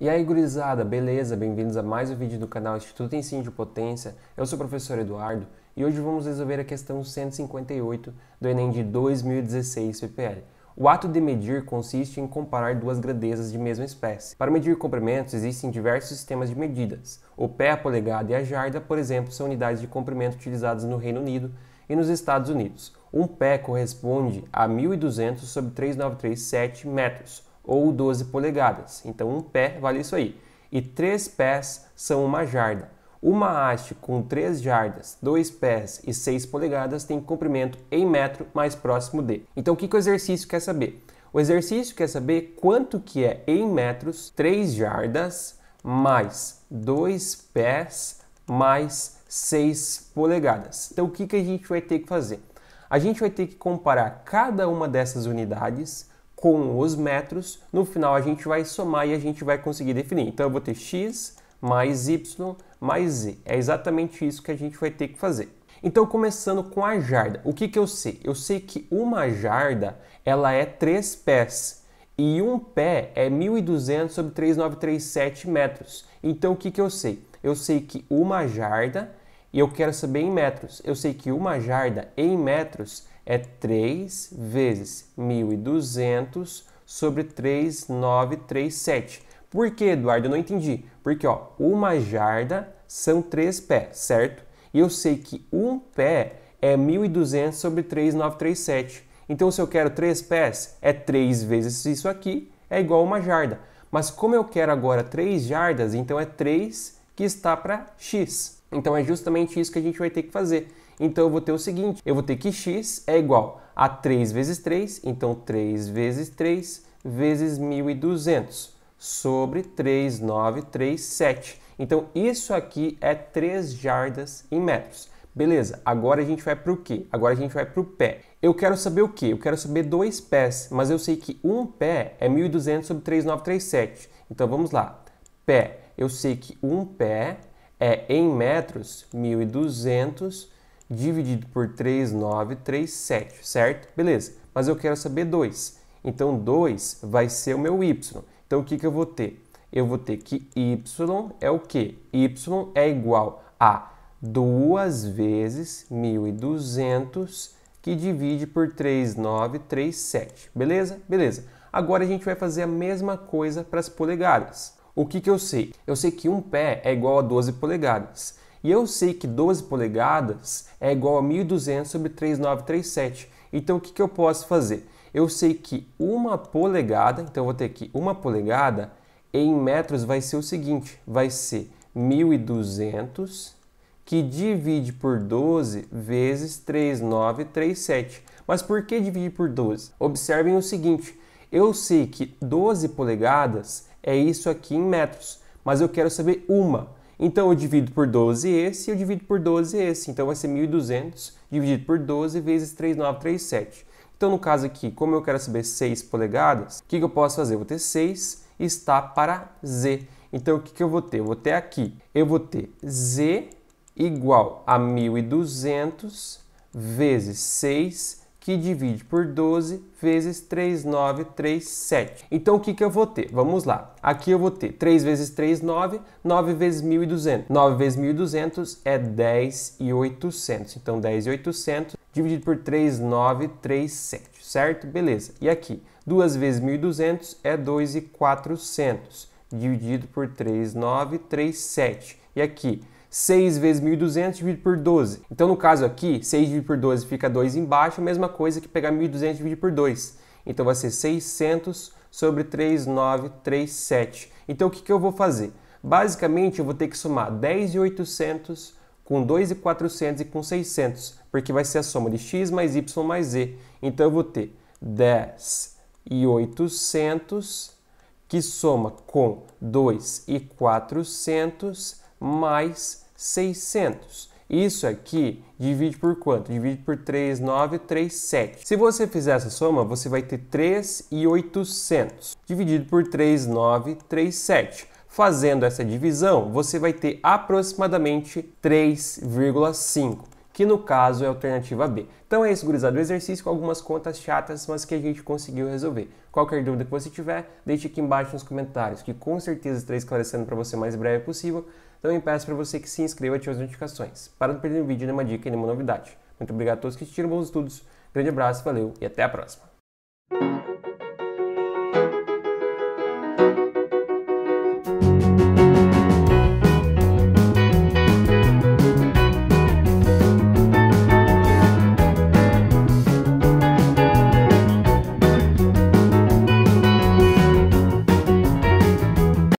E aí, gurizada, beleza? Bem-vindos a mais um vídeo do canal Instituto Ensino de Potência. Eu sou o professor Eduardo e hoje vamos resolver a questão 158 do Enem de 2016 PPL. O ato de medir consiste em comparar duas grandezas de mesma espécie. Para medir comprimentos, existem diversos sistemas de medidas. O pé, a polegada e a jarda, por exemplo, são unidades de comprimento utilizadas no Reino Unido e nos Estados Unidos. Um pé corresponde a 1.200 sobre 3.937 metros, ou 12 polegadas. Então um pé vale isso aí. E três pés são uma jarda. Uma haste com três jardas, dois pés e seis polegadas tem comprimento em metro mais próximo de. Então o que, que o exercício quer saber? O exercício quer saber quanto que é em metros três jardas mais dois pés mais seis polegadas. Então o que, que a gente vai ter que fazer? A gente vai ter que comparar cada uma dessas unidades com os metros, no final a gente vai somar e a gente vai conseguir definir. Então eu vou ter x mais y mais z. É exatamente isso que a gente vai ter que fazer. Então, começando com a jarda, o que, que eu sei? Eu sei que uma jarda ela é três pés e um pé é 1.200 sobre 3,937 metros. Então, o que, que eu sei? Eu sei que uma jarda e eu quero saber em metros. Eu sei que uma jarda em metros é 3 vezes 1.200 sobre 3,937. Por que, Eduardo? Eu não entendi. Porque ó, uma jarda são 3 pés, certo? E eu sei que um pé é 1.200 sobre 3,937. Então, se eu quero 3 pés, é 3 vezes isso aqui, é igual a uma jarda. Mas como eu quero agora 3 jardas, então é 3 que está para x. Então é justamente isso que a gente vai ter que fazer. Então eu vou ter o seguinte, eu vou ter que x é igual a 3 vezes 3, então 3 vezes 3 vezes 1.200 sobre 3,937. Então isso aqui é 3 jardas em metros. Beleza, agora a gente vai para o quê? Agora a gente vai para o pé. Eu quero saber o quê? Eu quero saber dois pés, mas eu sei que um pé é 1.200 sobre 3,937. Então vamos lá. Pé, eu sei que um pé é em metros 1.200 dividido por 3,937, certo? Beleza, mas eu quero saber 2. Então 2 vai ser o meu y. Então o que, que eu vou ter? Eu vou ter que y é o quê? y é igual a 2 vezes 1.200 que divide por 3,937, beleza? Beleza. Agora a gente vai fazer a mesma coisa para as polegadas. O que, que eu sei? Eu sei que um pé é igual a 12 polegadas. E eu sei que 12 polegadas é igual a 1200 sobre 3937. Então o que, que eu posso fazer? Eu sei que uma polegada, então vou ter aqui uma polegada, em metros vai ser o seguinte, vai ser 1200 que divide por 12 vezes 3937. Mas por que dividir por 12? Observem o seguinte, eu sei que 12 polegadas é isso aqui em metros, mas eu quero saber uma. Então eu divido por 12 esse e eu divido por 12 esse. Então vai ser 1.200 dividido por 12 vezes 3,937. Então no caso aqui, como eu quero saber 6 polegadas, o que, que eu posso fazer? Eu vou ter 6 está para Z. Então o que, que eu vou ter? Eu vou ter aqui, eu vou ter Z igual a 1.200 vezes 6 que divide por 12 vezes 3, 9, 3, 7. Então o que, que eu vou ter? Vamos lá. Aqui eu vou ter 3 vezes 3, 9, 9 vezes 1.200. 9 vezes 1.200 é 10,800. Então 10,800 dividido por 3, 9, 3, 7, certo? Beleza. E aqui, 2 vezes 1.200 é 2,400 dividido por 3, 9, 3, 7. E aqui, 6 vezes 1.200 dividido por 12. Então, no caso aqui, 6 dividido por 12 fica 2 embaixo, a mesma coisa que pegar 1.200 dividido por 2. Então, vai ser 600 sobre 3,937. Então, o que, que eu vou fazer? Basicamente, eu vou ter que somar 10,800 com 2,400 e com 600, porque vai ser a soma de x mais y mais z. Então, eu vou ter 10,800 que soma com 2,400 mais 600. Isso aqui divide por quanto? Divide por 3, 9, 3, 7. Se você fizer essa soma, você vai ter 3,800 e dividido por 3, 9, 3, 7. Fazendo essa divisão, você vai ter aproximadamente 3,5 que no caso é a alternativa B. Então é isso, gurizada, o exercício com algumas contas chatas, mas que a gente conseguiu resolver. Qualquer dúvida que você tiver, deixe aqui embaixo nos comentários, que com certeza estarei esclarecendo para você o mais breve possível. Também então peço para você que se inscreva e ative as notificações, para não perder nenhum vídeo, nenhuma dica e nenhuma novidade. Muito obrigado a todos que assistiram, bons estudos, grande abraço, valeu e até a próxima!